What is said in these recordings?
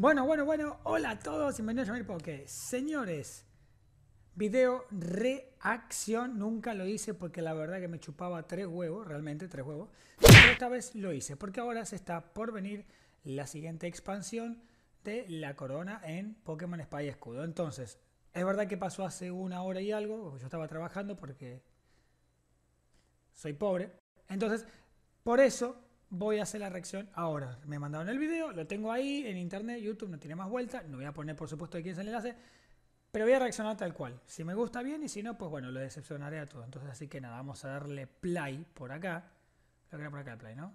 Bueno, bueno, bueno, hola a todos, y bienvenidos a mi Señores, video reacción, nunca lo hice porque la verdad que me chupaba tres huevos, realmente tres huevos, pero esta vez lo hice porque ahora se está por venir la siguiente expansión de la corona en Pokémon Espada y Escudo. Entonces, es verdad que pasó hace una hora y algo, yo estaba trabajando porque soy pobre. Entonces, por eso voy a hacer la reacción ahora. Me mandaron el video, lo tengo ahí en internet, YouTube no tiene más vuelta, no voy a poner por supuesto aquí es el enlace, pero voy a reaccionar tal cual. Si me gusta bien y si no, pues bueno, lo decepcionaré a todos. Entonces así que nada, vamos a darle play por acá. Lo que por acá el play, ¿no?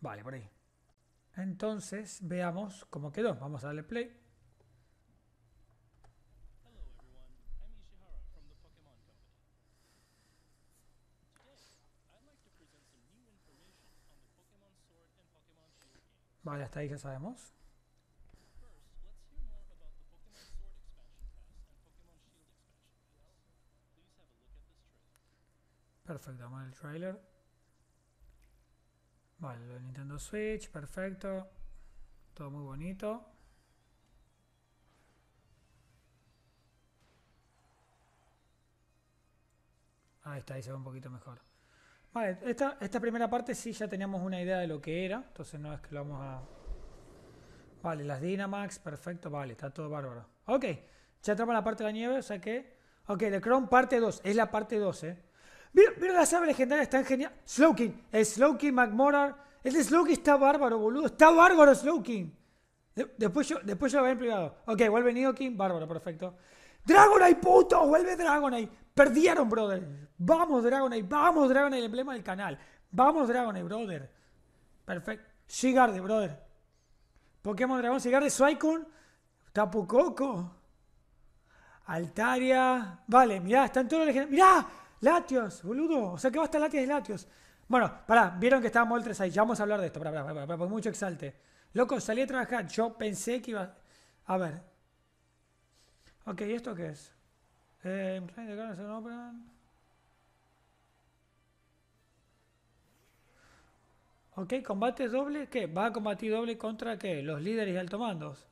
Vale, por ahí. Entonces veamos cómo quedó. Vamos a darle play. Vale, hasta ahí ya sabemos. Perfecto, vamos al trailer. Vale, lo de Nintendo Switch, perfecto. Todo muy bonito. Ahí está, ahí se ve un poquito mejor. Vale, ah, esta, esta primera parte sí ya teníamos una idea de lo que era, entonces no es que lo vamos a... Vale, las Dynamax, perfecto, vale, está todo bárbaro. Ok, ya atrapa la parte de la nieve, o sea que... Ok, de chrome parte 2, es la parte 2, ¿eh? Mira, mira las aves legendarias, están genial. Slowking, el Slowking McMorar. El Slowking está bárbaro, boludo. Está bárbaro Slowking. después, yo, después yo lo voy en privado. Ok, vuelve Nidoking, bárbaro, perfecto. Dragonite, puto, vuelve Dragonite. Perdieron, brother. Vamos, Dragonite. Vamos, Dragonite, el emblema del canal. Vamos, Dragonite, brother. Perfecto. Shigarde, brother. Pokémon Dragón, Shigarde, Suicune, Tapu Coco. Altaria. Vale, mirá, están todos los ¡Mirá! Latios, boludo. O sea que va a y Latios. Bueno, pará, vieron que estábamos Moltres ahí. Ya vamos a hablar de esto. Pará, pará, pará, por mucho exalte. Loco, salí a trabajar. Yo pensé que iba. A ver. Ok, ¿esto qué es? Eh, ok, combate doble, ¿qué? ¿Va a combatir doble contra qué? ¿Los líderes y alto mandos?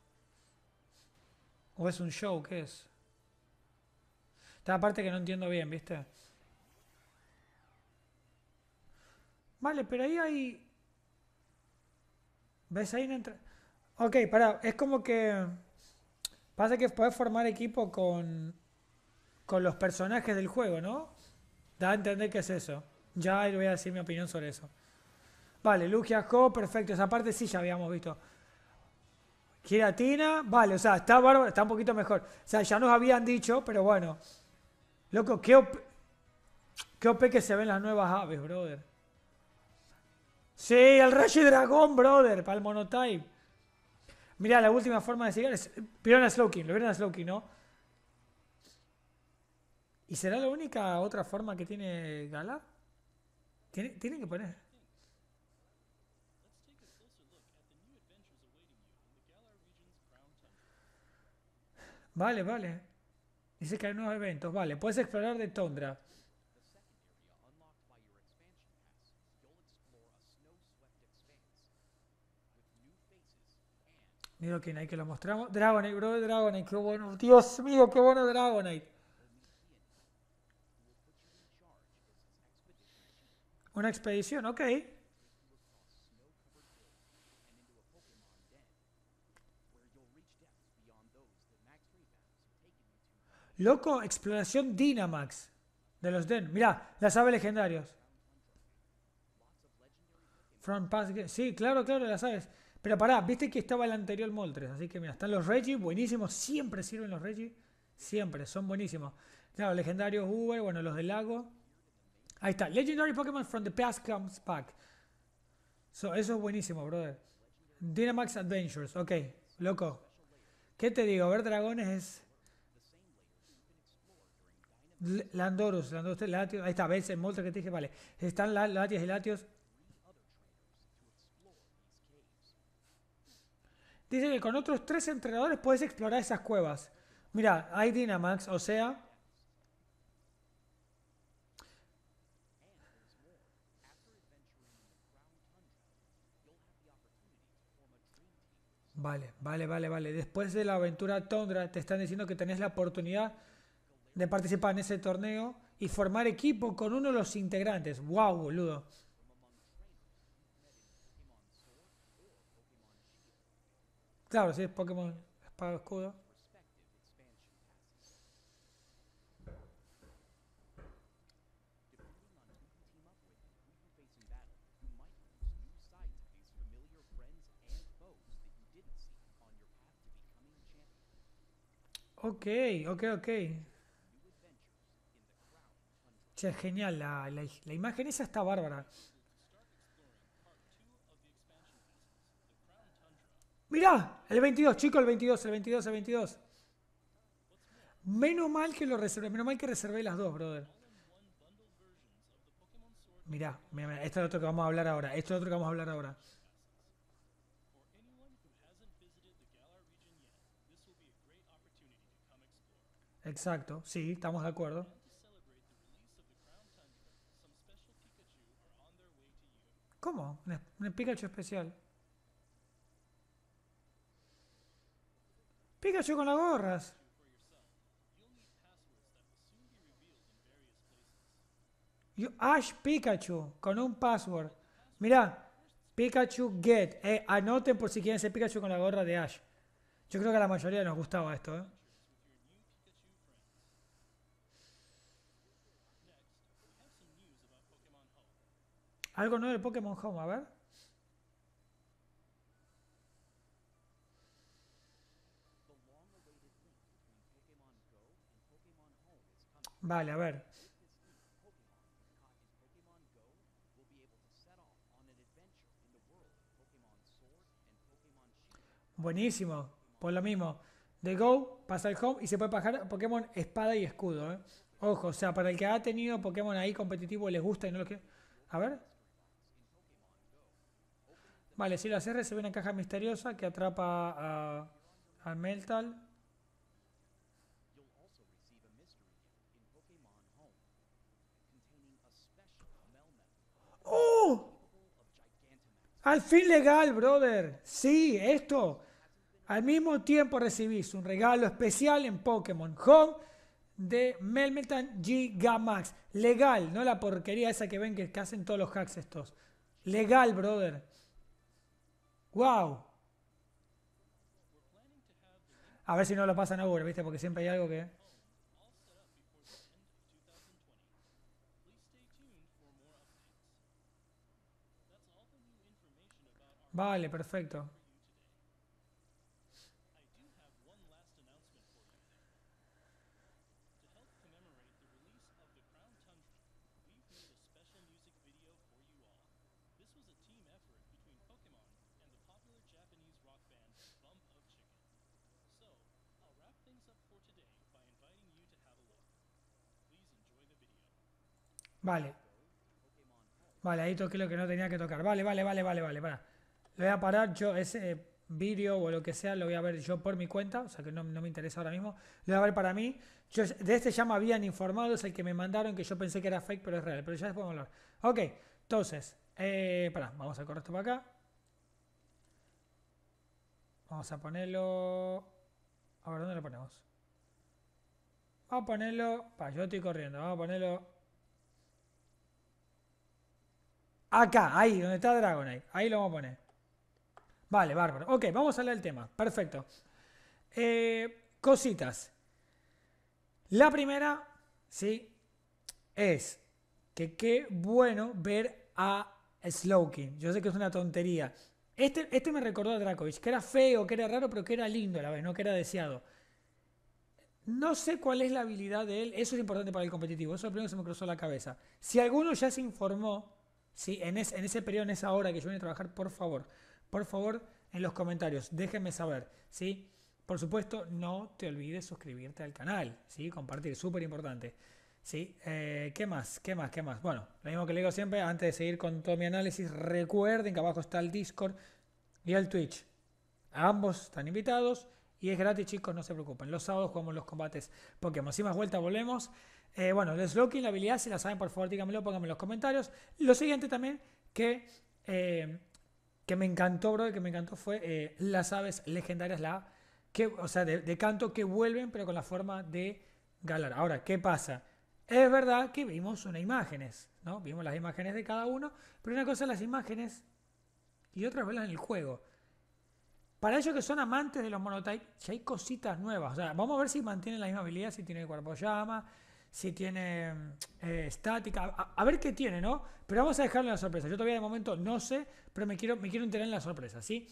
¿O es un show? ¿Qué es? Esta parte que no entiendo bien, ¿viste? Vale, pero ahí hay... ¿Ves ahí? No entra... Ok, pará, es como que... Pasa que puedes formar equipo con con los personajes del juego, ¿no? Da a entender qué es eso. Ya le voy a decir mi opinión sobre eso. Vale, Lugia, Co, perfecto. Esa parte sí ya habíamos visto. Giratina, vale, o sea, está bárbaro, está un poquito mejor. O sea, ya nos habían dicho, pero bueno. Loco, qué OP, qué OP que se ven las nuevas aves, brother. Sí, el y Dragón, brother, para el monotype. Mira, la última forma de seguir es. Vieron a Slowking, lo vieron a Slowking, ¿no? ¿Y será la única otra forma que tiene Gala? Tiene, que poner. Vale, vale. Dice que hay nuevos eventos. Vale, puedes explorar de Tondra. Mira que hay que lo mostramos. Dragonite, bro, Dragonite, qué bueno. Dios mío, qué bueno Dragonite. Una expedición, ok. Loco, exploración Dynamax de los Den. Mira, las aves legendarios. Front Pass. Sí, claro, claro, las aves. Pero pará, viste que estaba el anterior Moltres. Así que mira, están los Reggie, buenísimos. Siempre sirven los Reggie. Siempre, son buenísimos. Claro, legendarios Uber, bueno, los del lago. Ahí está. Legendary Pokémon from the past comes back. So, eso es buenísimo, brother. Dynamax Adventures. Ok, loco. ¿Qué te digo? Ver dragones es... Landorus, Landorus, Latios. Ahí está, ves el que te dije, vale. Están Latios y Latios. Dice que con otros tres entrenadores puedes explorar esas cuevas. Mira, hay Dynamax, o sea, Vale, vale, vale, vale. Después de la aventura Tondra, te están diciendo que tenés la oportunidad de participar en ese torneo y formar equipo con uno de los integrantes. ¡Wow, boludo! Claro, sí, es Pokémon Espada Escudo. Ok, ok, ok. es genial, la, la, la imagen esa está bárbara. Mirá, el 22, chicos, el 22, el 22, el 22. Menos mal que lo reservé, menos mal que reservé las dos, brother. Mirá, mirá, esto es lo otro que vamos a hablar ahora, esto es lo otro que vamos a hablar ahora. Exacto, sí, estamos de acuerdo. ¿Cómo? ¿Un, Pikachu especial? Pikachu con las gorras. You Ash Pikachu con un password. Mira, Pikachu Get. Eh, anoten por si quieren ser Pikachu con la gorra de Ash. Yo creo que a la mayoría nos gustaba esto. ¿eh? Algo nuevo de Pokémon Home, a ver. Vale, a ver. Buenísimo, por lo mismo. De Go pasa el Home y se puede bajar Pokémon Espada y Escudo. ¿eh? Ojo, o sea, para el que ha tenido Pokémon ahí competitivo y les gusta y no lo quiere. A ver. Vale, si lo haces, recibe una caja misteriosa que atrapa a, a Meltal. ¡Oh! Al fin legal, brother. Sí, esto. Al mismo tiempo recibís un regalo especial en Pokémon Home de Melmetan Gigamax. Legal, no la porquería esa que ven que hacen todos los hacks estos. Legal, brother. ¡Wow! A ver si no lo pasan ahora, ¿viste? Porque siempre hay algo que... Vale, perfecto. Vale. Vale, ahí toqué lo que no tenía que tocar. Vale, vale, vale, vale, vale. Para. Lo voy a parar yo ese eh, vídeo o lo que sea, lo voy a ver yo por mi cuenta, o sea que no, me interesa ahora mismo. Lo voy a ver para mí. de este ya me habían informado, es el que me mandaron, que yo pensé que era fake, pero es real. Pero ya después vamos a hablar. Ok, entonces, eh, para, vamos a correr esto para acá. Vamos a ponerlo... A ver, ¿dónde lo ponemos? Vamos a ponerlo... Para, yo estoy corriendo, vamos a ponerlo Acá, ahí, donde está Dragonite. Ahí lo vamos a poner. Vale, bárbaro. Ok, vamos a hablar del tema. Perfecto. Eh, cositas. La primera, ¿sí? Es que qué bueno ver a Slowking. Yo sé que es una tontería. Este, este me recordó a Dracovic, que era feo, que era raro, pero que era lindo a la vez, no que era deseado. No sé cuál es la habilidad de él, eso es importante para el competitivo, eso es lo primero que se me cruzó la cabeza. Si alguno ya se informó, ¿sí? En, ese periodo, en esa hora que yo vine a trabajar, por favor, por favor, en los comentarios, déjenme saber, ¿sí? Por supuesto, no te olvides suscribirte al canal, ¿sí? Compartir, súper importante. ¿Sí? Eh, ¿Qué más? ¿Qué más? ¿Qué más? Bueno, lo mismo que le digo siempre, antes de seguir con todo mi análisis, recuerden que abajo está el Discord y el Twitch. Ambos están invitados y es gratis, chicos, no se preocupen. Los sábados jugamos los combates Pokémon. Sin más vuelta, volvemos. Eh, bueno, el slowking, la habilidad, si la saben, por favor, díganmelo, pónganme en los comentarios. Lo siguiente también que, eh, que me encantó, bro, que me encantó fue eh, las aves legendarias, la que, o sea, de, canto que vuelven, pero con la forma de Galar. Ahora, ¿qué pasa? Es verdad que vimos unas imágenes, ¿no? Vimos las imágenes de cada uno, pero una cosa las imágenes y otra vez en el juego. Para ellos que son amantes de los monotypes, si hay cositas nuevas. O sea, vamos a ver si mantienen la misma habilidad, si tiene cuerpo llama, si tiene eh, estática, a, ver qué tiene, ¿no? Pero vamos a dejarle la sorpresa. Yo todavía de momento no sé, pero me quiero, me quiero enterar en la sorpresa, ¿sí?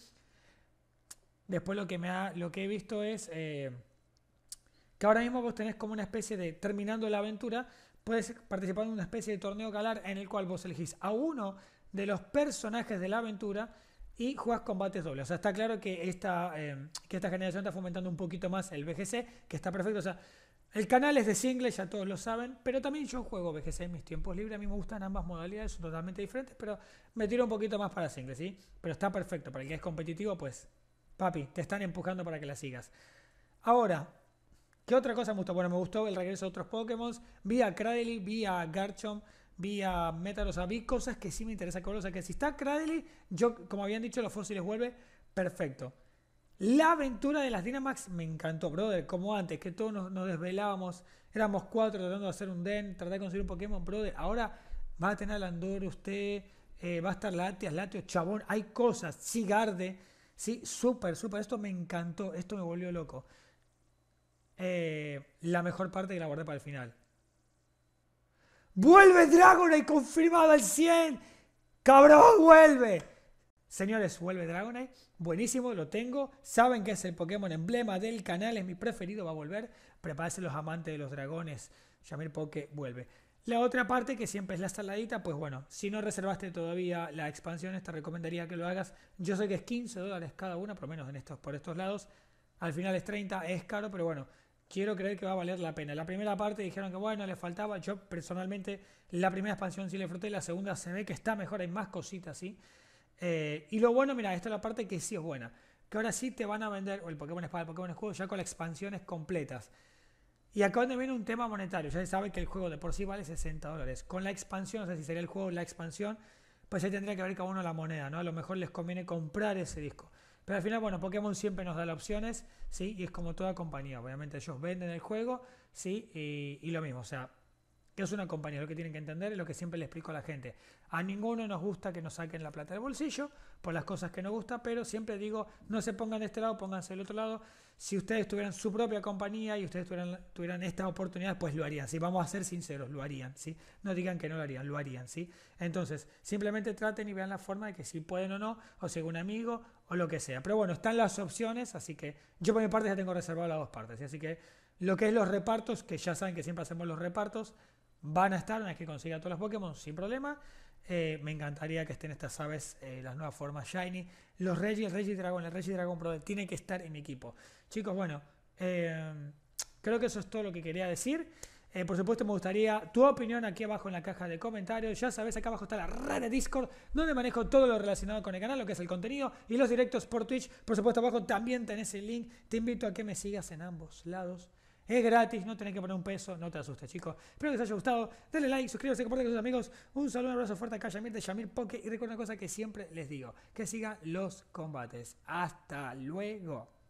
Después lo que, me ha, lo que he visto es eh, que ahora mismo vos tenés como una especie de, terminando la aventura, puedes participar en una especie de torneo galar en el cual vos elegís a uno de los personajes de la aventura y juegas combates dobles. O sea, está claro que esta, em, que esta generación está fomentando un poquito más el BGC, que está perfecto. O sea, el canal es de single, ya todos lo saben, pero también yo juego BGC en mis tiempos libres. A mí me gustan ambas modalidades, son totalmente diferentes, pero me tiro un poquito más para single, ¿sí? Pero está perfecto. Para el que es competitivo, pues, papi, te están empujando para que la sigas. Ahora, ¿qué otra cosa me gustó? Bueno, me gustó el regreso de otros Pokémon. Vi a Cradily, vi a Garchomp. Vía a vi cosas que sí me interesan que si está Cradley, yo, como habían dicho, los fósiles vuelve, perfecto. La aventura de las Dynamax me encantó, brother. Como antes, que todos nos, desvelábamos, éramos cuatro tratando de hacer un den, tratar de conseguir un Pokémon, brother. Ahora va a tener a Landor usted, eh, va a estar Latias, Latios, Chabón, hay cosas, Garde, sí, súper, súper. Esto me encantó, esto me volvió loco. Eh, la mejor parte que la guardé para el final. Vuelve Dragonite confirmado al 100. Cabrón, vuelve. Señores, vuelve Dragonite. Buenísimo, lo tengo. Saben que es el Pokémon emblema del canal. Es mi preferido, va a volver. Prepárense los amantes de los dragones. Yamir Poke vuelve. La otra parte que siempre es la saladita, pues bueno, si no reservaste todavía la expansión, te recomendaría que lo hagas. Yo sé que es 15 dólares cada una, por menos en estos, por estos lados. Al final es 30, es caro, pero bueno, quiero creer que va a valer la pena. La primera parte dijeron que bueno, le faltaba. Yo personalmente la primera expansión sí le froté, la segunda se ve que está mejor, hay más cositas, ¿sí? Eh, y lo bueno, mira, esta es la parte que sí es buena. Que ahora sí te van a vender el Pokémon Espada, el Pokémon Escudo, ya con las expansiones completas. Y acá donde viene un tema monetario. Ya se sabe que el juego de por sí vale 60 dólares. Con la expansión, o sea, si sería el juego la expansión, pues ya tendría que ver cada uno la moneda, ¿no? A lo mejor les conviene comprar ese disco. Pero al final, bueno, Pokémon siempre nos da las opciones, ¿sí? Y es como toda compañía. Obviamente ellos venden el juego, ¿sí? Y, lo mismo, o sea, que es una compañía, lo que tienen que entender es lo que siempre le explico a la gente. A ninguno nos gusta que nos saquen la plata del bolsillo por las cosas que nos gusta, pero siempre digo, no se pongan de este lado, pónganse del otro lado. Si ustedes tuvieran su propia compañía y ustedes tuvieran, esta oportunidad, pues lo harían, si Vamos a ser sinceros, lo harían, ¿sí? No digan que no lo harían, lo harían, ¿sí? Entonces, simplemente traten y vean la forma de que si pueden o no, o según un amigo, o lo que sea. Pero bueno, están las opciones, así que yo por mi parte ya tengo reservado las dos partes, Así que lo que es los repartos, que ya saben que siempre hacemos los repartos, van a estar una vez que consiga todos los Pokémon sin problema. Eh, me encantaría que estén estas aves, eh, las nuevas formas Shiny. Los regis el regis Dragon, el regis Dragon Pro tiene que estar en mi equipo. Chicos, bueno, em, creo que eso es todo lo que quería decir. Eh, por supuesto, me gustaría tu opinión aquí abajo en la caja de comentarios. Ya sabes, acá abajo está la de Discord, donde manejo todo lo relacionado con el canal, lo que es el contenido y los directos por Twitch. Por supuesto, abajo también tenés el link. Te invito a que me sigas en ambos lados es gratis, no tenés que poner un peso, no te asustes, chicos. Espero que les haya gustado, denle like, suscríbete, comparte con sus amigos. Un saludo, un abrazo fuerte acá, Yamir de Yamir Poke. Y recuerda una cosa que siempre les digo, que sigan los combates. Hasta luego.